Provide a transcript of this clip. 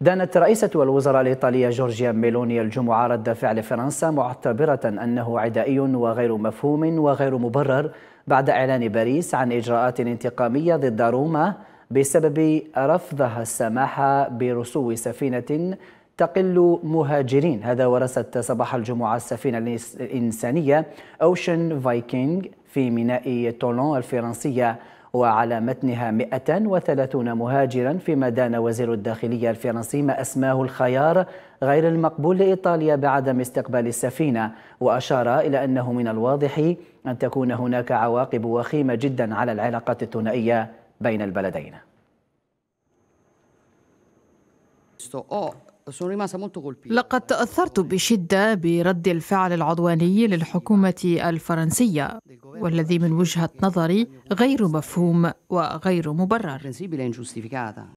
دانت رئيسة الوزراء الإيطالية جورجيا ميلوني الجمعة رد فعل فرنسا معتبرة أنه عدائي وغير مفهوم وغير مبرر بعد إعلان باريس عن إجراءات انتقامية ضد روما بسبب رفضها السماح برسو سفينة تقل مهاجرين هذا ورست صباح الجمعة السفينة الإنسانية أوشن فايكينج في ميناء تولون الفرنسية وعلى متنها 130 مهاجرا فيما دان وزير الداخلية الفرنسي ما أسماه الخيار غير المقبول لإيطاليا بعدم استقبال السفينة وأشار إلى أنه من الواضح أن تكون هناك عواقب وخيمة جدا على العلاقات الثنائية بين البلدين oh, لقد تأثرت بشدة برد الفعل العدواني للحكومة الفرنسية والذي من وجهة نظري غير مفهوم وغير مبرر